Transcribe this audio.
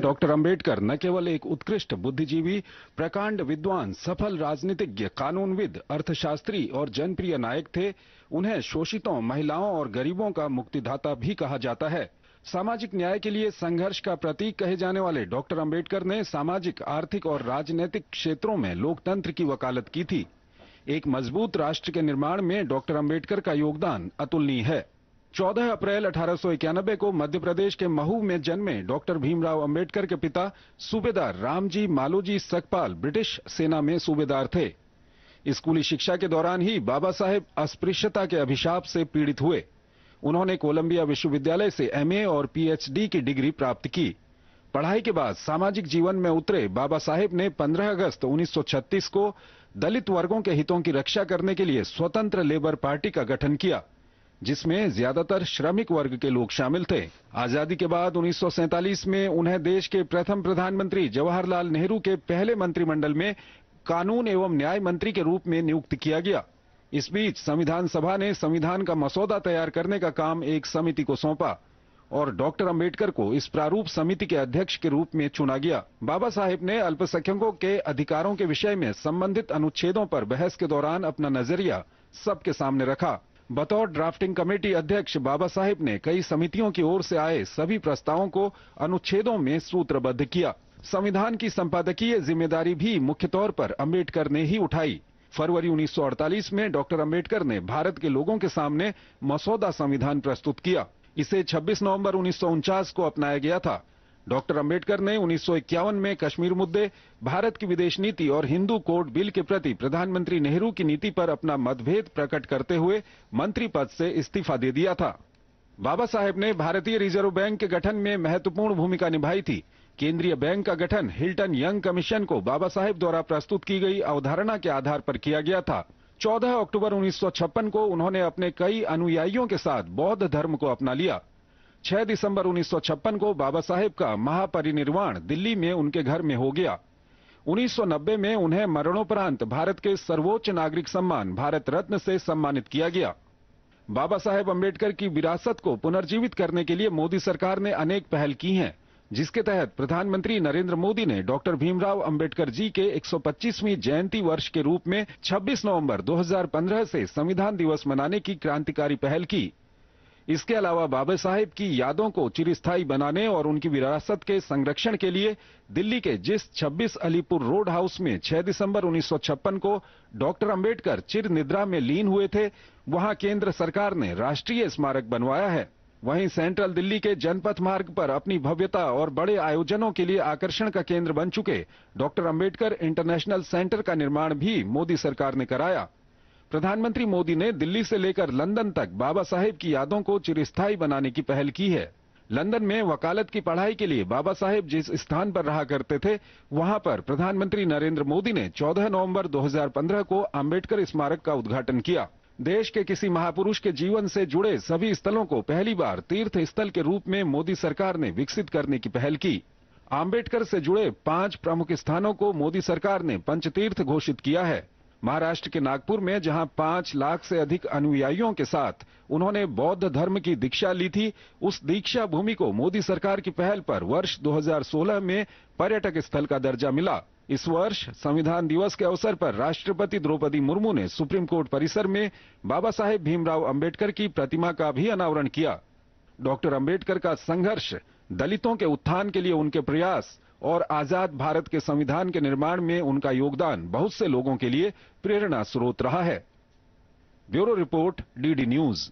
doctor Ambedkar न केवल एक उत्कृष्ट बुद्धिजीवी प्रकांड विद्वान सफल राजनीतिज्ञ कानूनविद अर्थशास्त्री और जनप्रिय नायक थे उन्हें शोषितों महिलाओं और गरीबों का मुक्तिदाता भी कहा जाता है सामाजिक न्याय के लिए संघर्ष का प्रतीक कहे जाने वाले डॉक्टर अंबेडकर ने सामाजिक आर्थिक और राजनीतिक क्षेत्रों में लोकतंत्र की वकालत की थी एक मजबूत राष्ट्र के निर्माण में डॉक्टर अंबेडकर का योगदान अतुलनीय है 14 अप्रैल अठारह को मध्य प्रदेश के महू में जन्मे डॉक्टर भीमराव अंबेडकर के पिता सूबेदार रामजी मालोजी सकपाल ब्रिटिश सेना में सूबेदार थे स्कूली शिक्षा के दौरान ही बाबा साहेब अस्पृश्यता के अभिशाप से पीड़ित हुए उन्होंने कोलंबिया विश्वविद्यालय से एमए और पीएचडी की डिग्री प्राप्त की पढ़ाई के बाद सामाजिक जीवन में उतरे बाबा साहेब ने 15 अगस्त 1936 को दलित वर्गों के हितों की रक्षा करने के लिए स्वतंत्र लेबर पार्टी का गठन किया जिसमें ज्यादातर श्रमिक वर्ग के लोग शामिल थे आजादी के बाद उन्नीस में उन्हें देश के प्रथम प्रधानमंत्री जवाहरलाल नेहरू के पहले मंत्रिमंडल में कानून एवं न्याय मंत्री के रूप में नियुक्त किया गया इस बीच संविधान सभा ने संविधान का मसौदा तैयार करने का काम एक समिति को सौंपा और डॉक्टर अंबेडकर को इस प्रारूप समिति के अध्यक्ष के रूप में चुना गया बाबा साहेब ने अल्पसंख्यकों के अधिकारों के विषय में संबंधित अनुच्छेदों पर बहस के दौरान अपना नजरिया सबके सामने रखा बतौर ड्राफ्टिंग कमेटी अध्यक्ष बाबा साहेब ने कई समितियों की ओर से आए सभी प्रस्तावों को अनुच्छेदों में सूत्रबद्ध किया संविधान की संपादकीय जिम्मेदारी भी मुख्य तौर पर अम्बेडकर ने ही उठाई फरवरी 1948 में डॉक्टर अम्बेडकर ने भारत के लोगों के सामने मसौदा संविधान प्रस्तुत किया इसे 26 नवंबर उन्नीस को अपनाया गया था डॉक्टर अंबेडकर ने उन्नीस में कश्मीर मुद्दे भारत की विदेश नीति और हिंदू कोड बिल के प्रति प्रधानमंत्री नेहरू की नीति पर अपना मतभेद प्रकट करते हुए मंत्री पद से इस्तीफा दे दिया था बाबा साहेब ने भारतीय रिजर्व बैंक के गठन में महत्वपूर्ण भूमिका निभाई थी केंद्रीय बैंक का गठन हिल्टन यंग कमीशन को बाबा साहेब द्वारा प्रस्तुत की गई अवधारणा के आधार पर किया गया था 14 अक्टूबर 1956 को उन्होंने अपने कई अनुयायियों के साथ बौद्ध धर्म को अपना लिया 6 दिसंबर 1956 को बाबा साहेब का महापरिनिर्वाण दिल्ली में उनके घर में हो गया 1990 में उन्हें मरणोपरांत भारत के सर्वोच्च नागरिक सम्मान भारत रत्न से सम्मानित किया गया बाबा साहेब अम्बेडकर की विरासत को पुनर्जीवित करने के लिए मोदी सरकार ने अनेक पहल की हैं जिसके तहत प्रधानमंत्री नरेंद्र मोदी ने डॉक्टर भीमराव अंबेडकर जी के 125वीं जयंती वर्ष के रूप में 26 नवंबर 2015 से संविधान दिवस मनाने की क्रांतिकारी पहल की इसके अलावा बाबा साहेब की यादों को चिरस्थायी बनाने और उनकी विरासत के संरक्षण के लिए दिल्ली के जिस 26 अलीपुर रोड हाउस में 6 दिसंबर 1956 को डॉक्टर अंबेडकर चिर निद्रा में लीन हुए थे वहां केंद्र सरकार ने राष्ट्रीय स्मारक बनवाया है वहीं सेंट्रल दिल्ली के जनपथ मार्ग पर अपनी भव्यता और बड़े आयोजनों के लिए आकर्षण का केंद्र बन चुके डॉक्टर अंबेडकर इंटरनेशनल सेंटर का निर्माण भी मोदी सरकार ने कराया प्रधानमंत्री मोदी ने दिल्ली से लेकर लंदन तक बाबा साहेब की यादों को चिरस्थायी बनाने की पहल की है लंदन में वकालत की पढ़ाई के लिए बाबा साहेब जिस स्थान पर रहा करते थे वहां पर प्रधानमंत्री नरेंद्र मोदी ने 14 नवंबर 2015 को अंबेडकर स्मारक का उद्घाटन किया देश के किसी महापुरुष के जीवन से जुड़े सभी स्थलों को पहली बार तीर्थ स्थल के रूप में मोदी सरकार ने विकसित करने की पहल की आम्बेडकर से जुड़े पांच प्रमुख स्थानों को मोदी सरकार ने पंचतीर्थ घोषित किया है महाराष्ट्र के नागपुर में जहां पांच लाख से अधिक अनुयायियों के साथ उन्होंने बौद्ध धर्म की दीक्षा ली थी उस दीक्षा भूमि को मोदी सरकार की पहल पर वर्ष 2016 में पर्यटक स्थल का दर्जा मिला इस वर्ष संविधान दिवस के अवसर पर राष्ट्रपति द्रौपदी मुर्मू ने सुप्रीम कोर्ट परिसर में बाबा साहेब भीमराव अम्बेडकर की प्रतिमा का भी अनावरण किया डॉक्टर अम्बेडकर का संघर्ष दलितों के उत्थान के लिए उनके प्रयास और आजाद भारत के संविधान के निर्माण में उनका योगदान बहुत से लोगों के लिए प्रेरणा स्रोत रहा है ब्यूरो रिपोर्ट डीडी न्यूज़